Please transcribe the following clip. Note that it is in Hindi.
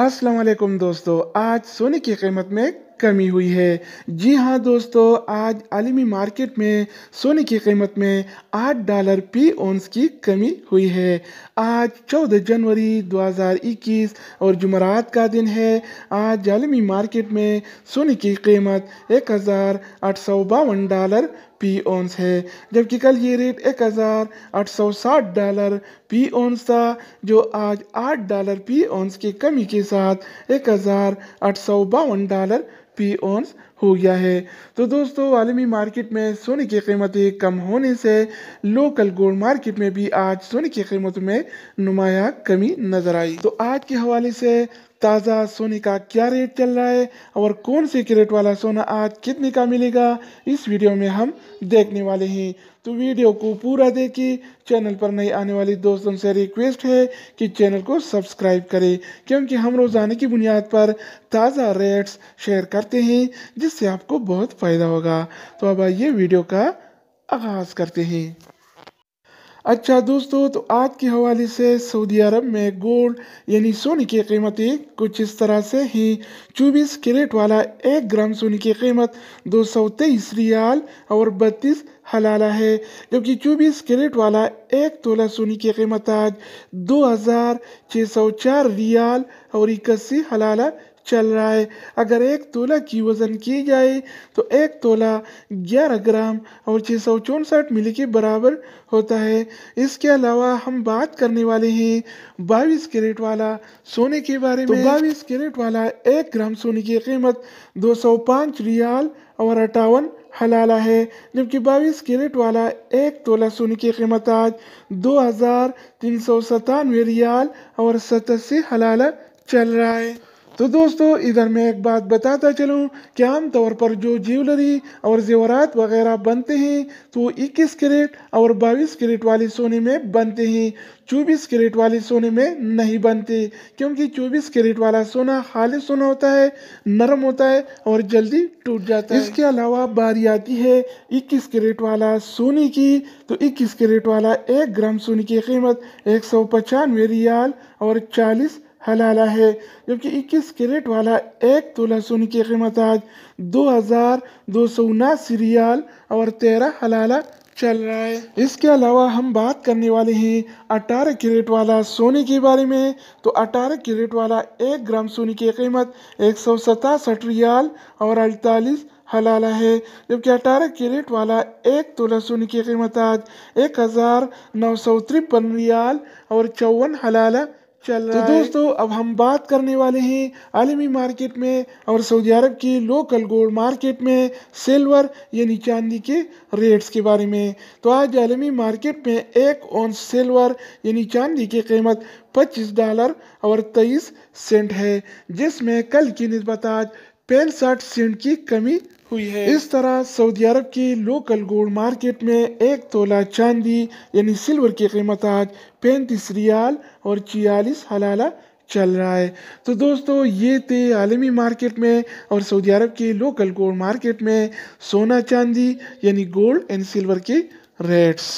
असलम दोस्तों आज सोने की कीमत में कमी हुई है जी हाँ दोस्तों आज आलमी मार्केट में सोने की कीमत में आठ डॉलर पी ओंस की कमी हुई है आज चौदह जनवरी 2021 और जुमरात का दिन है आज आलमी मार्केट में सोने की कीमत एक हज़ार आठ सौ बावन डॉलर पी ओंस है जबकि कल ये रेट एक हज़ार आठ सौ साठ डॉलर पी ओंस था जो आज आठ डॉलर पी ओंस की कमी के साथ एक हज़ार आठ सौ बावन डॉलर पी ऑन हो गया है तो दोस्तों आलमी मार्केट में सोने की कीमतें कम होने से लोकल गोल्ड मार्केट में भी आज सोने की कीमतों में नुमाया कमी नज़र आई तो आज के हवाले से ताज़ा सोने का क्या रेट चल रहा है और कौन से क्रेट वाला सोना आज कितने का मिलेगा इस वीडियो में हम देखने वाले हैं तो वीडियो को पूरा देखिए चैनल पर नए आने वाले दोस्तों से रिक्वेस्ट है कि चैनल को सब्सक्राइब करें क्योंकि हम रोज़ाना की बुनियाद पर ताज़ा रेट्स शेयर करते हैं जिससे आपको बहुत फ़ायदा होगा तो अब आइए वीडियो का आगाज़ करते हैं अच्छा दोस्तों तो आज के हवाले से सऊदी अरब में गोल्ड यानी सोने की कीमतें कुछ इस तरह से हैं चौबीस कैरेट वाला एक ग्राम सोने की कीमत दो सौ तेईस रियाल और बत्तीस हलाला है जबकि चौबीस कैरेट वाला एक तोला सोने की कीमत आज दो हज़ार छः सौ चार रियाल और इक्यासी हलाला चल रहा है अगर एक तोला की वज़न की जाए तो एक तोला ग्यारह ग्राम और छः सौ चौंसठ मिली के बराबर होता है इसके अलावा हम बात करने वाले हैं बाईस कैरेट वाला सोने के बारे तो में तो बाईस कैरेट वाला एक ग्राम सोने की कीमत दो सौ पाँच रियाल और अट्ठावन हलाला है जबकि बाईस कैरेट वाला एक तोला सोने की कीमत आज दो हज़ार तीन सौ सतानवे रियाल और सतासी हलाला चल रहा है तो दोस्तों इधर मैं एक बात बताता चलूँ कि आमतौर पर जो ज्वेलरी और जेवरात वगैरह बनते हैं तो 21 कैरेट और 22 कैरेट वाले सोने में बनते हैं 24 कैरेट वाले सोने में नहीं बनते क्योंकि 24 कैरेट वाला सोना खाली सोना होता है नरम होता है और जल्दी टूट जाता है इसके अलावा बारी आती है इक्कीस कैरेट वाला सोने की तो इक्कीस कैरेट वाला एक ग्राम सोने की कीमत एक रियाल और चालीस हलाला है जबकि 21 कैरेट वाला एक तोला सोने की कीमत आज दो हज़ार दो सौ उनासी रियाल और तेरह हलाला चल रहा है इसके अलावा हम बात करने वाले हैं 18 कैरेट वाला सोने के बारे में तो 18 कैरेट वाला एक ग्राम सोने की कीमत एक सौ सतासठ रियाल और अड़तालीस हलाला है जबकि 18 कैरेट वाला एक तोला सोने की कीमत आज एक हज़ार नौ सौ तिरपन रियाल और चौवन हलाला चल तो दोस्तों अब हम बात करने वाले हैं आलमी मार्केट में और सऊदी अरब की लोकल गोल्ड मार्केट में सिल्वर यानी चांदी के रेट्स के बारे में तो आज आलमी मार्केट में एक ऑन सिल्वर यानी चांदी की कीमत 25 डॉलर और 23 सेंट है जिसमें कल की नस्बत आज पैंसठ सेंट की कमी हुई है इस तरह सऊदी अरब की लोकल गोल्ड मार्केट में एक तोला चांदी यानी सिल्वर की कीमत आज पैंतीस रियाल और छियालीस हलाला चल रहा है तो दोस्तों ये थे आलमी मार्केट में और सऊदी अरब के लोकल गोल्ड मार्केट में सोना चांदी यानी गोल्ड एंड सिल्वर के रेट्स